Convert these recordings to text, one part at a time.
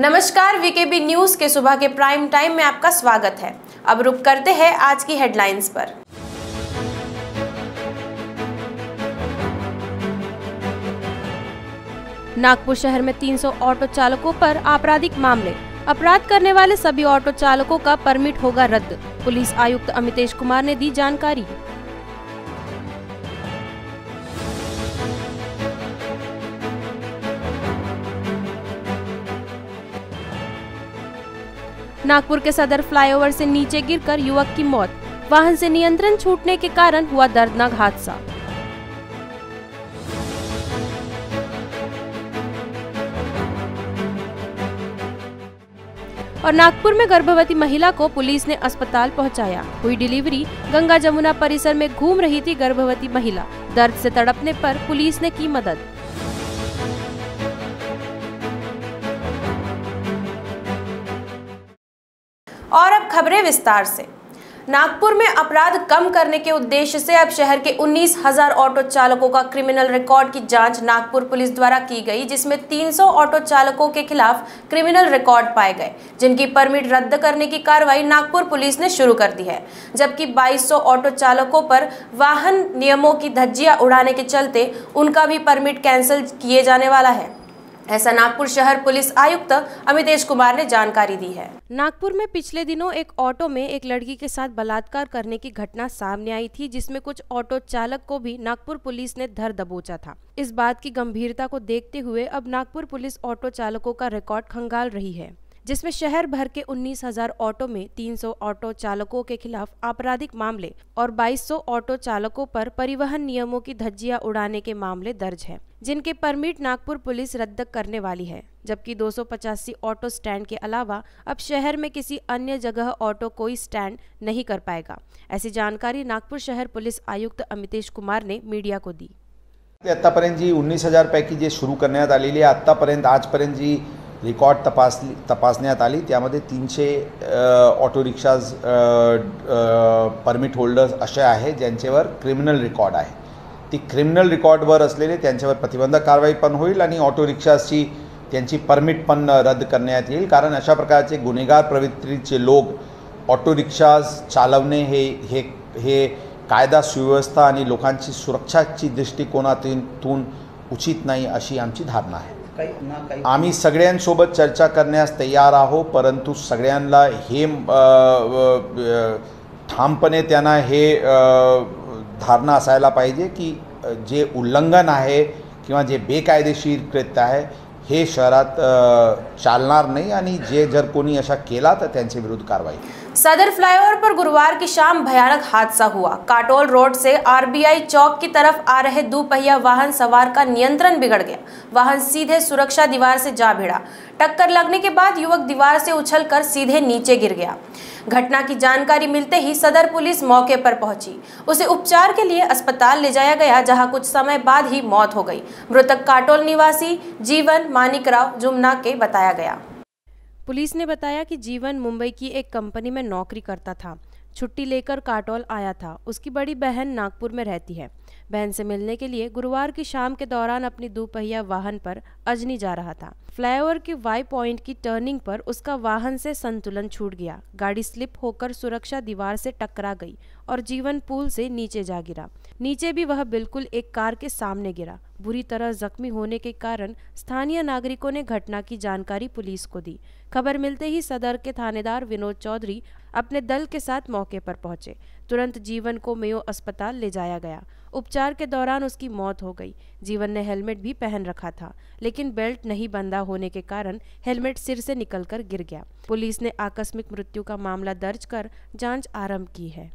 नमस्कार VKB news के सुबह के प्राइम टाइम में आपका स्वागत है अब रुक करते हैं आज की हेडलाइंस पर नागपुर शहर में 300 ऑटो चालकों पर आपराधिक मामले अपराध करने वाले सभी ऑटो चालकों का परमिट होगा रद्द पुलिस आयुक्त अमितेश कुमार ने दी जानकारी नागपुर के सदर फ्लाईओवर से नीचे गिरकर युवक की मौत वाहन से नियंत्रण छूटने के कारण हुआ दर्दनाक हादसा और नागपुर में गर्भवती महिला को पुलिस ने अस्पताल पहुंचाया हुई डिलीवरी गंगा जमुना परिसर में घूम रही थी गर्भवती महिला दर्द से तड़पने पर पुलिस ने की मदद बड़े विस्तार से नागपुर में अपराध कम करने के उद्देश्य से अब शहर के उन्नीस हजार ऑटो चालकों का क्रिमिनल रिकॉर्ड की जांच नागपुर पुलिस द्वारा की गई जिसमें 300 ऑटो चालकों के खिलाफ क्रिमिनल रिकॉर्ड पाए गए जिनकी परमिट रद्द करने की कार्रवाई नागपुर पुलिस ने शुरू कर दी है जबकि 2200 ऑटो चालकों पर वाहन नियमों की धज्जियां उड़ाने के चलते उनका भी परमिट कैंसिल किए जाने वाला है ऐसा नागपुर शहर पुलिस आयुक्त अमितेश कुमार ने जानकारी दी है नागपुर में पिछले दिनों एक ऑटो में एक लड़की के साथ बलात्कार करने की घटना सामने आई थी जिसमें कुछ ऑटो चालक को भी नागपुर पुलिस ने धर दबोचा था इस बात की गंभीरता को देखते हुए अब नागपुर पुलिस ऑटो चालकों का रिकॉर्ड खंगाल रही है जिसमें शहर भर के 19,000 ऑटो में 300 ऑटो चालकों के खिलाफ आपराधिक मामले और 2200 ऑटो चालकों पर परिवहन नियमों की धज्जियां उड़ाने के मामले दर्ज हैं। जिनके परमिट नागपुर पुलिस रद्द करने वाली है जबकि दो ऑटो स्टैंड के अलावा अब शहर में किसी अन्य जगह ऑटो कोई स्टैंड नहीं कर पाएगा ऐसी जानकारी नागपुर शहर पुलिस आयुक्त अमितेश कुमार ने मीडिया को दी आतापर्यंत जी उन्नीस हजार पैकी जी सुरू कर आतापर्यंत आजपर्यंत जी रिकॉर्ड तपास तपास आली त्यामध्ये तीनशे ऑटो रिक्शाज परमिट होल्डर्स असे जैसे ज्यांच्यावर क्रिमिनल रिकॉर्ड है ती क्रिमिनल रेकॉर्डवर असलेले त्यांच्यावर प्रतिबंधक कारवाई पण होईल आणि ऑटो रिक्षाची त्यांची परमिट पण रद्द करण्यात येईल कारण अशा प्रकारचे गुन्हेगार प्रवृत्तीचे लोक ऑटो रिक्षा चालवणे हे हे हे कायदा सुव्यवस्था आणि लोकांची सुरक्षाची दृष्टिकोनातून उचित नाही अशी आमची धारणा आहे आम्ही सगळ्यांसोबत चर्चा करण्यास तयार आहो परंतु सगळ्यांना हे ठामपणे त्यांना हे धारणा असायला पाहिजे की जे उल्लंघन आहे किंवा जे बेकायदेशीर कृत्य आहे हे शहरात चालणार नाही आणि जे जर कोणी अशा केला तर त्यांच्या विरुद्ध कारवाई सदर फ्लाईओवर पर गुरुवार की शाम भयानक हादसा हुआ काटोल रोड से आरबीआई चौक की तरफ आ रहे दोपहिया वाहन सवार का नियंत्रण बिगड़ गया वाहन सीधे सुरक्षा दीवार से जा भिड़ा टक्कर लगने के बाद युवक दीवार से उछलकर सीधे नीचे गिर गया घटना की जानकारी मिलते ही सदर पुलिस मौके पर पहुंची उसे उपचार के लिए अस्पताल ले जाया गया जहां कुछ समय बाद ही मौत हो गई मृतक काटोल निवासी जीवन मानिक राव जुमना के बताया गया पुलिस ने बताया कि जीवन मुंबई की एक कंपनी में नौकरी करता था छुट्टी लेकर काटोल आया था उसकी बड़ी बहन नागपुर में रहती है बहन से मिलने के लिए गुरुवार की शाम के दौरान अपनी दोपहिया वाहन पर अजनी जा रहा था फ्लाईओवर के वाई पॉइंट की टर्निंग पर उसका वाहन से संतुलन छूट गया गाड़ी स्लिप होकर सुरक्षा दीवार से टकरा गई और जीवन पुल से नीचे जा गिरा नीचे भी वह बिल्कुल एक कार के सामने गिरा बुरी तरह जख्मी होने के कारण स्थानीय नागरिकों ने घटना की जानकारी पुलिस को दी खबर मिलते ही सदर के थानेदार विनोद चौधरी अपने दल के साथ मौके पर पहुंचे तुरंत जीवन को मेयो अस्पताल ले जाया गया उपचार के दौरान उसकी मौत हो गई जीवन ने हेलमेट भी पहन रखा था लेकिन बेल्ट नहीं बंधा होने के कारण हेलमेट सिर से निकलकर गिर गया पुलिस ने आकस्मिक मृत्यु का मामला दर्ज कर जांच आरंभ की है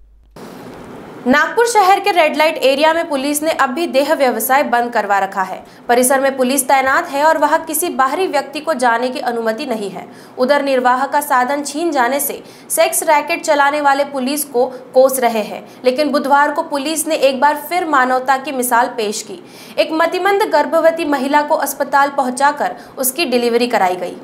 नागपुर शहर के रेड लाइट एरिया में पुलिस ने अब भी देह व्यवसाय बंद करवा रखा है परिसर में पुलिस तैनात है और वहां किसी बाहरी व्यक्ति को जाने की अनुमति नहीं है उधर निर्वाह का साधन छीन जाने से सेक्स रैकेट चलाने वाले पुलिस को कोस रहे हैं लेकिन बुधवार को पुलिस ने एक बार फिर मानवता की मिसाल पेश की एक मतिमंद गर्भवती महिला को अस्पताल पहुँचा उसकी डिलीवरी कराई गई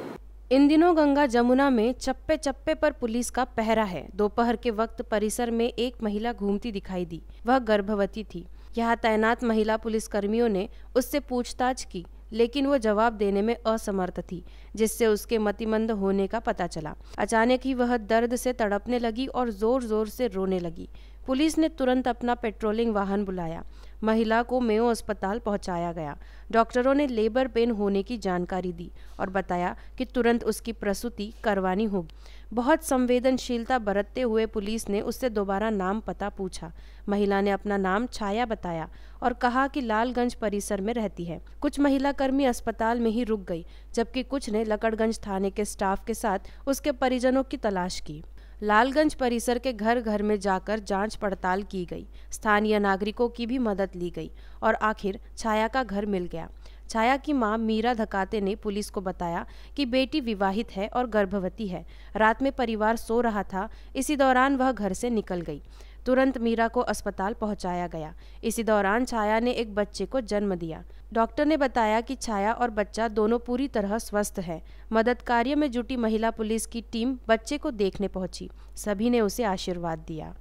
इन दिनों गंगा जमुना में चप्पे चप्पे पर पुलिस का पहरा है दोपहर के वक्त परिसर में एक महिला घूमती दिखाई दी वह गर्भवती थी यहाँ तैनात महिला पुलिसकर्मियों ने उससे पूछताछ की लेकिन वो जवाब देने में असमर्थ थी जिससे उसके मतिमंद होने का पता चला अचानक ही वह दर्द से तड़पने लगी और जोर जोर से रोने लगी पुलिस ने तुरंत अपना पेट्रोलिंग वाहन बुलाया महिला को मेयो अस्पताल पहुंचाया गया डॉक्टरों ने लेबर पेन होने की जानकारी दी और बताया कि तुरंत उसकी प्रसूति करवानी होगी बहुत संवेदनशीलता बरतते हुए पुलिस ने उससे दोबारा नाम पता पूछा महिला ने अपना नाम छाया बताया और कहा कि लालगंज परिसर में रहती है कुछ महिला कर्मी अस्पताल में ही रुक गई जबकि कुछ ने लकड़गंज थाने के स्टाफ के साथ उसके परिजनों की तलाश की लालगंज परिसर के घर घर में जाकर जांच पड़ताल की गई स्थानीय नागरिकों की भी मदद ली गई और आखिर छाया का घर मिल गया छाया की मां मीरा धकाते ने पुलिस को बताया कि बेटी विवाहित है और गर्भवती है रात में परिवार सो रहा था इसी दौरान वह घर से निकल गई तुरंत मीरा को अस्पताल पहुंचाया गया इसी दौरान छाया ने एक बच्चे को जन्म दिया डॉक्टर ने बताया कि छाया और बच्चा दोनों पूरी तरह स्वस्थ है मदद कार्य में जुटी महिला पुलिस की टीम बच्चे को देखने पहुंची सभी ने उसे आशीर्वाद दिया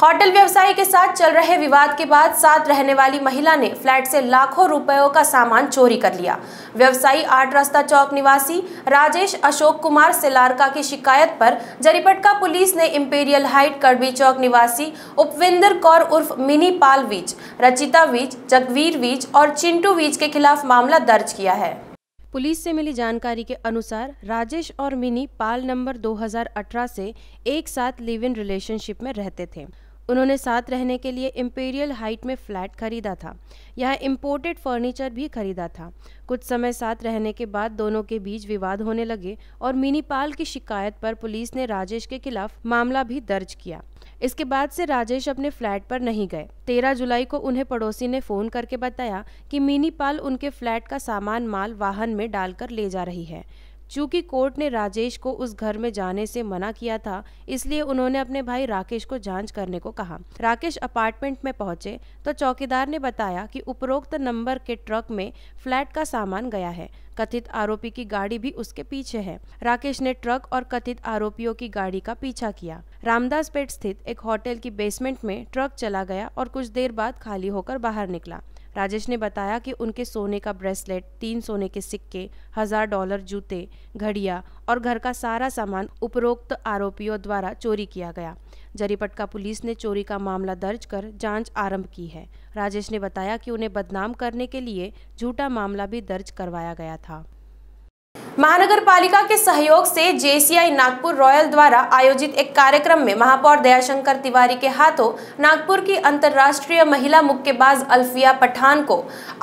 होटल व्यवसायी के साथ चल रहे विवाद के बाद साथ रहने वाली महिला ने फ्लैट से लाखों रुपयों का सामान चोरी कर लिया व्यवसायी आठ रास्ता चौक निवासी राजेश अशोक कुमार सिलारका की शिकायत पर जरीपटका पुलिस ने इम्पेरियल हाइट कड़बी चौक निवासी उपविंदर कौर उर्फ मिनी पाल वीज रचिता वीज जगवीर वीज और चिंटू वीज के खिलाफ मामला दर्ज किया है पुलिस से मिली जानकारी के अनुसार राजेश और मिनी पाल नंबर 2018 से एक साथ लिव इन रिलेशनशिप में रहते थे उन्होंने साथ रहने के लिए इम्पेरियल हाइट में फ्लैट खरीदा था यह इम्पोर्टेड फर्नीचर भी खरीदा था कुछ समय साथ रहने के बाद दोनों के बीच विवाद होने लगे और मिनीपाल की शिकायत पर पुलिस ने राजेश के खिलाफ मामला भी दर्ज किया इसके बाद से राजेश अपने फ्लैट पर नहीं गए तेरह जुलाई को उन्हें पड़ोसी ने फोन करके बताया कि मिनीपाल उनके फ्लैट का सामान माल वाहन में डालकर ले जा रही है चूंकि कोर्ट ने राजेश को उस घर में जाने से मना किया था इसलिए उन्होंने अपने भाई राकेश को जांच करने को कहा राकेश अपार्टमेंट में पहुंचे तो चौकीदार ने बताया कि उपरोक्त नंबर के ट्रक में फ्लैट का सामान गया है कथित आरोपी की गाड़ी भी उसके पीछे है राकेश ने ट्रक और कथित आरोपियों की गाड़ी का पीछा किया रामदास पेट स्थित एक होटल की बेसमेंट में ट्रक चला गया और कुछ देर बाद खाली होकर बाहर निकला राजेश ने बताया कि उनके सोने का ब्रेसलेट तीन सोने के सिक्के हजार डॉलर जूते घड़िया और घर का सारा सामान उपरोक्त आरोपियों द्वारा चोरी किया गया जरीपटका पुलिस ने चोरी का मामला दर्ज कर जांच आरंभ की है राजेश ने बताया कि उन्हें बदनाम करने के लिए झूठा मामला भी दर्ज करवाया गया था महानगर पालिका के सहयोग से जेसीआई नागपुर रॉयल द्वारा आयोजित एक कार्यक्रम में महापौर दयाशंकर तिवारी के हाथों नागपुर की अंतर्राष्ट्रीय महिला मुक्केबाज अल्फिया पठान को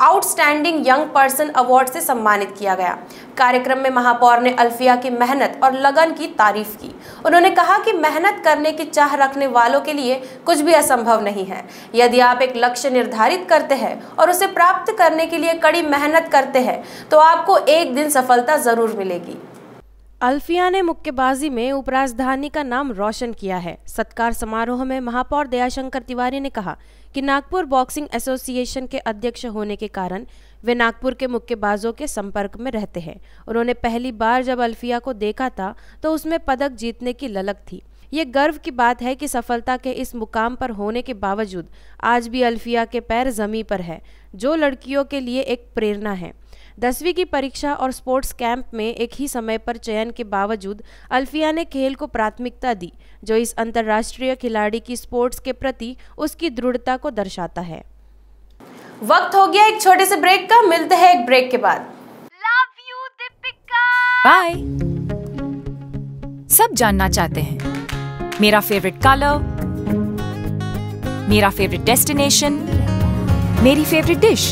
आउटस्टैंडिंग यंग पर्सन अवार्ड से सम्मानित किया गया कार्यक्रम में महापौर ने अल्फिया की मेहनत और लगन की तारीफ की उन्होंने कहा कि मेहनत करने की चाह रखने वालों के लिए कुछ भी असंभव नहीं है यदि आप एक लक्ष्य निर्धारित करते हैं और उसे प्राप्त करने के लिए कड़ी मेहनत करते हैं तो आपको एक दिन सफलता जरूर ज़रूर मिलेगी अल्फिया ने मुक्केबाजी में उपराजधानी का नाम रोशन किया है सत्कार समारोह में महापौर दयाशंकर तिवारी ने कहा कि नागपुर बॉक्सिंग एसोसिएशन के अध्यक्ष होने के कारण वे नागपुर के मुक्केबाजों के संपर्क में रहते हैं उन्होंने पहली बार जब अल्फिया को देखा था तो उसमें पदक जीतने की ललक थी ये गर्व की बात है कि सफलता के इस मुकाम पर होने के बावजूद आज भी अल्फिया के पैर जमी पर है जो लड़कियों के लिए एक प्रेरणा है दसवीं की परीक्षा और स्पोर्ट्स कैंप में एक ही समय पर चयन के बावजूद अल्फिया ने खेल को प्राथमिकता दी जो इस अंतर्राष्ट्रीय खिलाड़ी की स्पोर्ट्स के प्रति उसकी दृढ़ता को दर्शाता है वक्त हो गया एक छोटे से ब्रेक का मिलते हैं एक ब्रेक के बाद लव यू बाय सब जानना चाहते हैं मेरा फेवरेट कलर मेरा फेवरेट डेस्टिनेशन मेरी favourite dish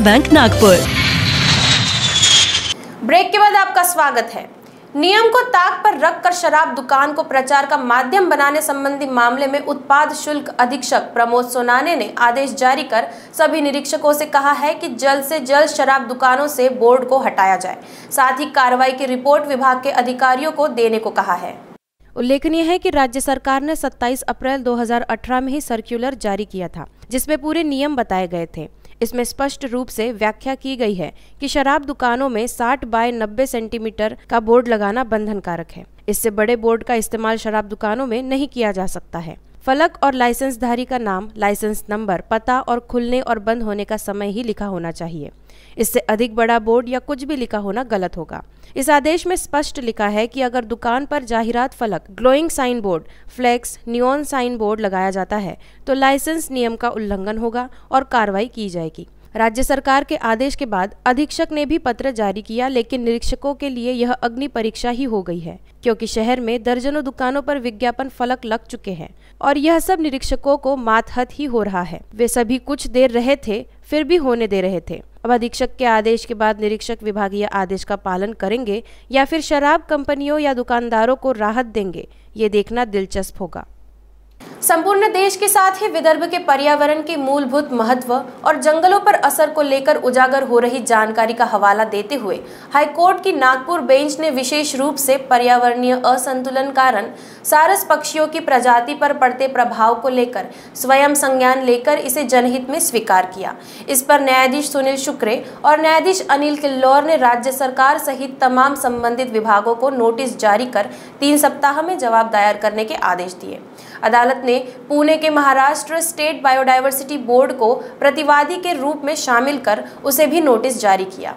bank Nagpur break के बाद आपका स्वागत है नियम को ताक पर रखकर शराब दुकान को प्रचार का माध्यम बनाने संबंधी मामले में उत्पाद शुल्क अधीक्षक प्रमोद सोनाने ने आदेश जारी कर सभी निरीक्षकों से कहा है कि जल्द से जल्द शराब दुकानों से बोर्ड को हटाया जाए साथ ही कार्रवाई की रिपोर्ट विभाग के अधिकारियों को देने को कहा है उल्लेखनीय है कि राज्य सरकार ने 27 अप्रैल 2018 में ही सर्कुलर जारी किया था जिसमें पूरे नियम बताए गए थे इसमें स्पष्ट रूप से व्याख्या की गई है कि शराब दुकानों में 60 बाय 90 सेंटीमीटर का बोर्ड लगाना बंधनकारक है इससे बड़े बोर्ड का इस्तेमाल शराब दुकानों में नहीं किया जा सकता है फलक और लाइसेंसधारी का नाम लाइसेंस नंबर पता और खुलने और बंद होने का समय ही लिखा होना चाहिए इससे अधिक बड़ा बोर्ड या कुछ भी लिखा होना गलत होगा इस आदेश में स्पष्ट लिखा है कि अगर दुकान पर जाहिरात फलक glowing sign board flex neon sign board लगाया जाता है तो लाइसेंस नियम का उल्लंघन होगा और कार्रवाई की जाएगी राज्य सरकार के आदेश के बाद अधीक्षक ने भी पत्र जारी किया लेकिन निरीक्षकों के लिए यह अग्नि परीक्षा ही हो गई है क्योंकि शहर में दर्जनों दुकानों पर विज्ञापन फलक लग चुके हैं और यह सब निरीक्षकों को मातहत ही हो रहा है वे सभी कुछ देर रहे थे फिर भी होने दे रहे थे अब अधीक्षक के आदेश के बाद निरीक्षक विभागीय आदेश का पालन करेंगे या फिर शराब कंपनियों या दुकानदारों को राहत देंगे ये देखना दिलचस्प होगा संपूर्ण देश के साथ ही विदर्भ के पर्यावरण के मूलभूत महत्व और जंगलों पर असर को लेकर उजागर हो रही जानकारी का हवाला देते हुए हाईकोर्ट की नागपुर बेंच ने विशेष रूप से पर्यावरणीय असंतुलन कारण सारस पक्षियों की प्रजाति पर पड़ते प्रभाव को लेकर स्वयं संज्ञान लेकर इसे जनहित में स्वीकार किया इस पर न्यायाधीश सुनील शुक्रे और न्यायाधीश अनिल किल्लौर ने राज्य सरकार सहित तमाम संबंधित विभागों को नोटिस जारी कर तीन सप्ताह में जवाब दायर करने के आदेश दिए अदालत ने ने पुणे के महाराष्ट्र स्टेट बायोडाइवर्सिटी बोर्ड को प्रतिवादी के रूप में शामिल कर उसे भी नोटिस जारी किया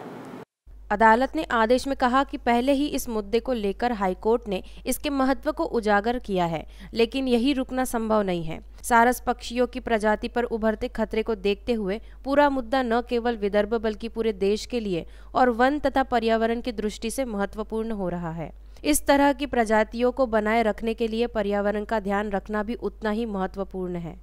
अदालत ने आदेश में कहा कि पहले ही इस मुद्दे को लेकर हाईकोर्ट ने इसके महत्व को उजागर किया है लेकिन यही रुकना संभव नहीं है सारस पक्षियों की प्रजाति पर उभरते खतरे को देखते हुए पूरा मुद्दा न केवल विदर्भ बल्कि पूरे देश के लिए और वन तथा पर्यावरण की दृष्टि से महत्वपूर्ण हो रहा है इस तरह की प्रजातियों को बनाए रखने के लिए पर्यावरण का ध्यान रखना भी उतना ही महत्वपूर्ण है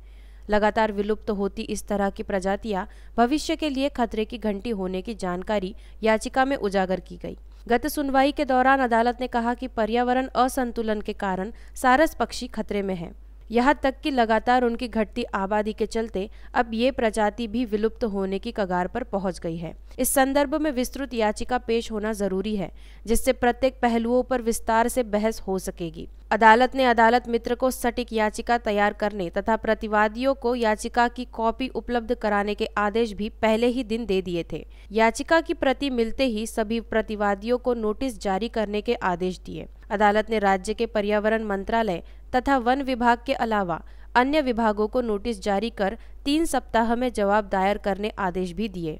लगातार विलुप्त तो होती इस तरह की प्रजातियां भविष्य के लिए खतरे की घंटी होने की जानकारी याचिका में उजागर की गई गत सुनवाई के दौरान अदालत ने कहा कि पर्यावरण असंतुलन के कारण सारस पक्षी खतरे में है यहाँ तक कि लगातार उनकी घटती आबादी के चलते अब ये प्रजाति भी विलुप्त होने की कगार पर पहुंच गई है इस संदर्भ में विस्तृत याचिका पेश होना जरूरी है जिससे प्रत्येक पहलुओं पर विस्तार से बहस हो सकेगी अदालत ने अदालत मित्र को सटीक याचिका तैयार करने तथा प्रतिवादियों को याचिका की कॉपी उपलब्ध कराने के आदेश भी पहले ही दिन दे दिए थे याचिका की प्रति मिलते ही सभी प्रतिवादियों को नोटिस जारी करने के आदेश दिए अदालत ने राज्य के पर्यावरण मंत्रालय तथा वन विभाग के अलावा अन्य विभागों को नोटिस जारी कर तीन सप्ताह में जवाब दायर करने आदेश भी दिए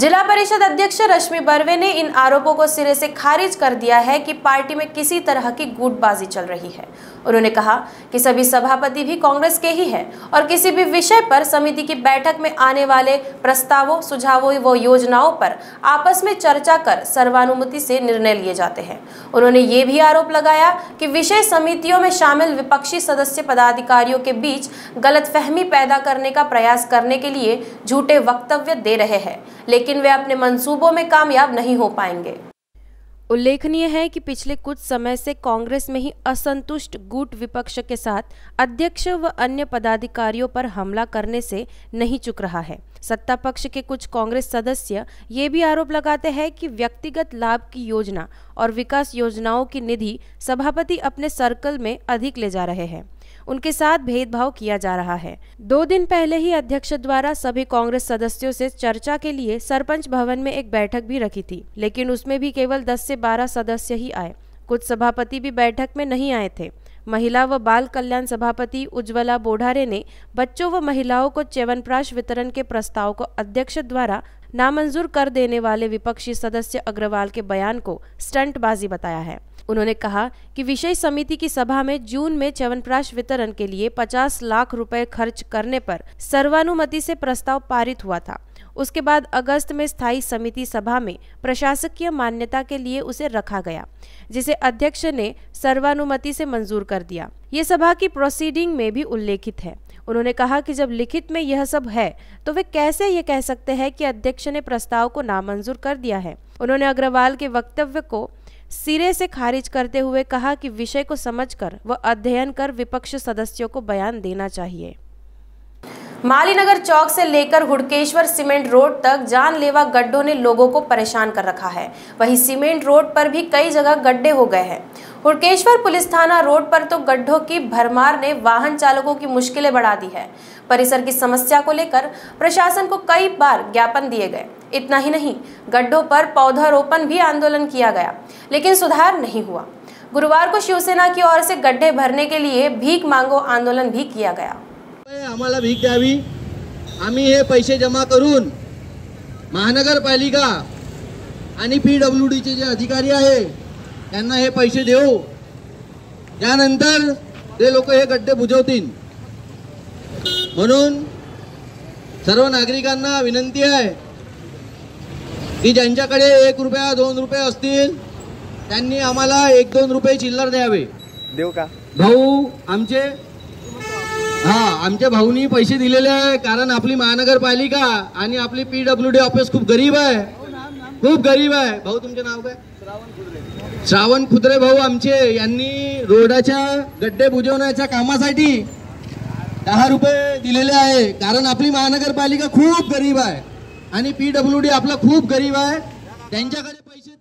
जिला परिषद अध्यक्ष रश्मि बर्वे ने इन आरोपों को सिरे से खारिज कर दिया है कि पार्टी में किसी तरह की गुटबाजी चल रही है उन्होंने कहा कि सभी सभापति भी कांग्रेस के ही हैं और किसी भी विषय पर समिति की बैठक में आने वाले प्रस्तावों सुझावों व योजनाओं पर आपस में चर्चा कर सर्वानुमति से निर्णय लिए जाते हैं उन्होंने ये भी आरोप लगाया कि विषय समितियों में शामिल विपक्षी सदस्य पदाधिकारियों के बीच गलत पैदा करने का प्रयास करने के लिए झूठे वक्तव्य दे रहे हैं लेकिन लेकिन वे अपने मंसूबों में कामयाब नहीं हो पाएंगे उल्लेखनीय है कि पिछले कुछ समय से कांग्रेस में ही असंतुष्ट गुट विपक्ष के साथ अध्यक्ष व अन्य पदाधिकारियों पर हमला करने से नहीं चुक रहा है सत्ता पक्ष के कुछ कांग्रेस सदस्य ये भी आरोप लगाते हैं कि व्यक्तिगत लाभ की योजना और विकास योजनाओं की निधि सभापति अपने सर्कल में अधिक ले जा रहे हैं उनके साथ भेदभाव किया जा रहा है दो दिन पहले ही अध्यक्ष द्वारा सभी कांग्रेस सदस्यों से चर्चा के लिए सरपंच भवन में एक बैठक भी रखी थी लेकिन उसमें भी केवल 10 से 12 सदस्य ही आए कुछ सभापति भी बैठक में नहीं आए थे महिला व बाल कल्याण सभापति उज्ज्वला बोढारे ने बच्चों व महिलाओं को च्यवनप्राश वितरण के प्रस्ताव को अध्यक्ष द्वारा नामंजूर कर देने वाले विपक्षी सदस्य अग्रवाल के बयान को स्टंटबाजी बताया है उन्होंने कहा कि विषय समिति की सभा में जून में च्यवनप्राश वितरण के लिए 50 लाख रुपए खर्च करने पर सर्वानुमति से प्रस्ताव पारित हुआ था उसके बाद अगस्त में स्थायी समिति सभा में प्रशासकीय मान्यता के लिए उसे रखा गया जिसे अध्यक्ष ने सर्वानुमति से मंजूर कर दिया ये सभा की प्रोसीडिंग में भी उल्लेखित है उन्होंने कहा कि जब लिखित में यह सब है तो वे कैसे ये कह सकते हैं कि अध्यक्ष ने प्रस्ताव को नामंजूर कर दिया है उन्होंने अग्रवाल के वक्तव्य को सिरे से खारिज करते हुए कहा कि विषय को समझकर व अध्ययन कर विपक्ष सदस्यों को बयान देना चाहिए मालीनगर चौक से लेकर हुड़केश्वर सीमेंट रोड तक जानलेवा गड्ढों ने लोगों को परेशान कर रखा है वहीं सीमेंट रोड पर भी कई जगह गड्ढे हो गए हैं हुड़केश्वर पुलिस थाना रोड पर तो गड्ढों की भरमार ने वाहन चालकों की मुश्किलें बढ़ा दी है परिसर की समस्या को लेकर प्रशासन को कई बार ज्ञापन दिए गए इतना ही नहीं गड्ढों पर पौधारोपण भी आंदोलन किया गया लेकिन सुधार नहीं हुआ गुरुवार को शिवसेना की ओर से गड्ढे भरने के लिए भीख मांगो आंदोलन भी किया गया आम्हाला भीक द्यावी आम्ही हे पैसे जमा करून महानगरपालिका आणि पी डब्ल्यू डीचे जे अधिकारी आहे त्यांना हे पैसे देऊ त्यानंतर ते लोक हे गड्डे बुजवतील म्हणून सर्व नागरिकांना विनंती आहे की ज्यांच्याकडे एक रुपया दोन रुपये असतील त्यांनी आम्हाला एक दोन रुपये चिल्लर द्यावे देऊ का भाऊ आमचे हा आमच्या भाऊनी पैसे दिलेले आहे कारण आपली महानगरपालिका आणि आपली पीडब्ल्यू डी ऑफिस खूप गरीब आहे खूप गरीब आहे भाऊ तुमचे नाव काय श्रावण खुद्रे भाऊ आमचे यांनी रोडाच्या गड्डे बुजवण्याच्या कामासाठी दहा रुपये दिलेले आहे कारण आपली महानगरपालिका खूप गरीब आहे आणि पीडब्ल्यू डी आपला खूप गरीब आहे त्यांच्याकडे पैसे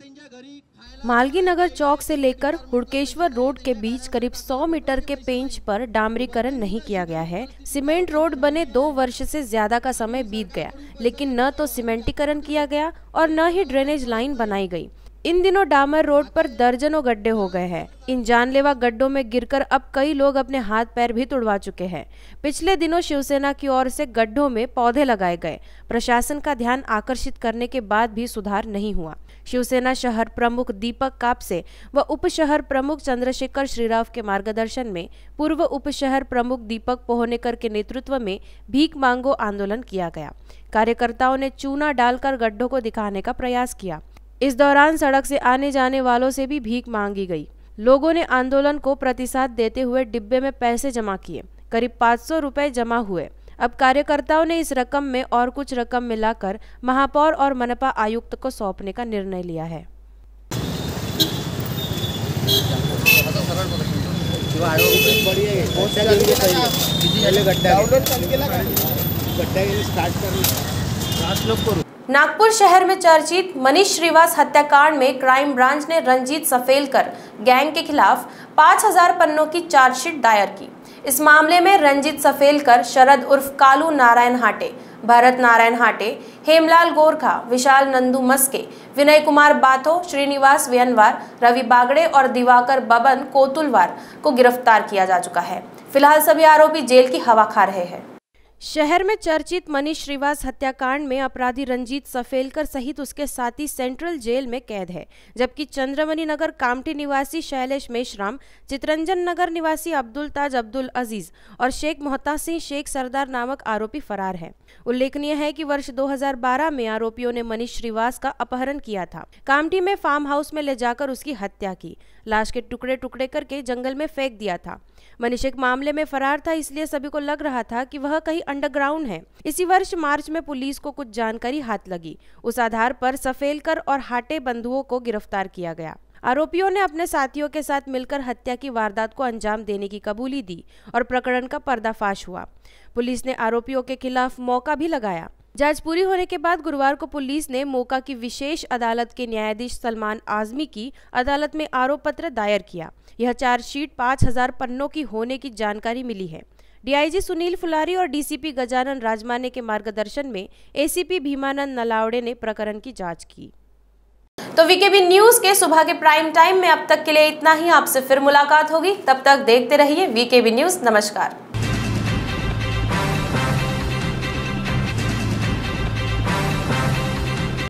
मालगी नगर चौक से लेकर हुड़केश्वर रोड के बीच करीब 100 मीटर के पेंच पर डामरीकरण नहीं किया गया है सीमेंट रोड बने दो वर्ष से ज्यादा का समय बीत गया लेकिन न तो सीमेंटीकरण किया गया और न ही ड्रेनेज लाइन बनाई गई इन दिनों डामर रोड पर दर्जनों गड्ढे हो गए हैं इन जानलेवा गड्ढों में गिरकर अब कई लोग अपने हाथ पैर भी तुड़वा चुके हैं पिछले दिनों शिवसेना की ओर से गड्ढों में पौधे लगाए गए प्रशासन का ध्यान आकर्षित करने के बाद भी सुधार नहीं हुआ शिवसेना शहर प्रमुख दीपक कापसे व उप शहर प्रमुख चंद्रशेखर श्रीराव के मार्गदर्शन में पूर्व उप शहर प्रमुख दीपक पोहनेकर के नेतृत्व में भीख मांगो आंदोलन किया गया कार्यकर्ताओं ने चूना डालकर गड्ढों को दिखाने का प्रयास किया इस दौरान सड़क से आने जाने वालों से भी भीख मांगी गई लोगों ने आंदोलन को प्रतिसाद देते हुए डिब्बे में पैसे जमा किए करीब 500 रुपए जमा हुए अब कार्यकर्ताओं ने इस रकम में और कुछ रकम मिलाकर महापौर और मनपा आयुक्त को सौंपने का निर्णय लिया है नागपुर शहर में चर्चित मनीष श्रीवास हत्याकांड में क्राइम ब्रांच ने रंजीत सफेलकर गैंग के खिलाफ 5000 पन्नों की चार्जशीट दायर की इस मामले में रंजित सफेलकर शरद उर्फ कालू नारायण हाटे भरत नारायण हाटे हेमलाल गोरखा विशाल नंदू मस्के विनय कुमार बाथो श्रीनिवास व्यनवार रवि बागड़े और दिवाकर बबन कोतुलवार को गिरफ्तार किया जा चुका है फिलहाल सभी आरोपी जेल की हवा खा रहे हैं शहर में चर्चित मनीष श्रीवास हत्याकांड में अपराधी रंजीत सफेलकर सहित उसके साथी सेंट्रल जेल में कैद है जबकि चंद्रमणि नगर कामटी निवासी शैलेश मेशराम चितरंजन नगर निवासी अब्दुल ताज अब्दुल अजीज और शेख मोहता सिंह शेख सरदार नामक आरोपी फरार है उल्लेखनीय है कि वर्ष 2012 में आरोपियों ने मनीष श्रीवास का अपहरण किया था कामटी में फार्म हाउस में ले जाकर उसकी हत्या की लाश के टुकड़े टुकड़े करके जंगल में फेंक दिया था मनीष एक मामले में फरार था इसलिए सभी को लग रहा था कि वह कहीं अंडरग्राउंड है इसी वर्ष मार्च में पुलिस को कुछ जानकारी हाथ लगी उस आधार पर सफेलकर और हाटे बंधुओं को गिरफ्तार किया गया आरोपियों ने अपने साथियों के साथ मिलकर हत्या की वारदात को अंजाम देने की कबूली दी और प्रकरण का पर्दाफाश हुआ पुलिस ने आरोपियों के खिलाफ मौका भी लगाया जांच पूरी होने के बाद गुरुवार को पुलिस ने मोका की विशेष अदालत के न्यायाधीश सलमान आजमी की अदालत में आरोप पत्र दायर किया यह चार्जशीट पाँच हजार पन्नों की होने की जानकारी मिली है डीआईजी सुनील फुलारी और डीसीपी गजानन राजमाने के मार्गदर्शन में एसीपी भीमानंद नलावड़े ने प्रकरण की जांच की तो वीकेबी न्यूज के सुबह के प्राइम टाइम में अब तक के लिए इतना ही आपसे फिर मुलाकात होगी तब तक देखते रहिए वीकेबी न्यूज नमस्कार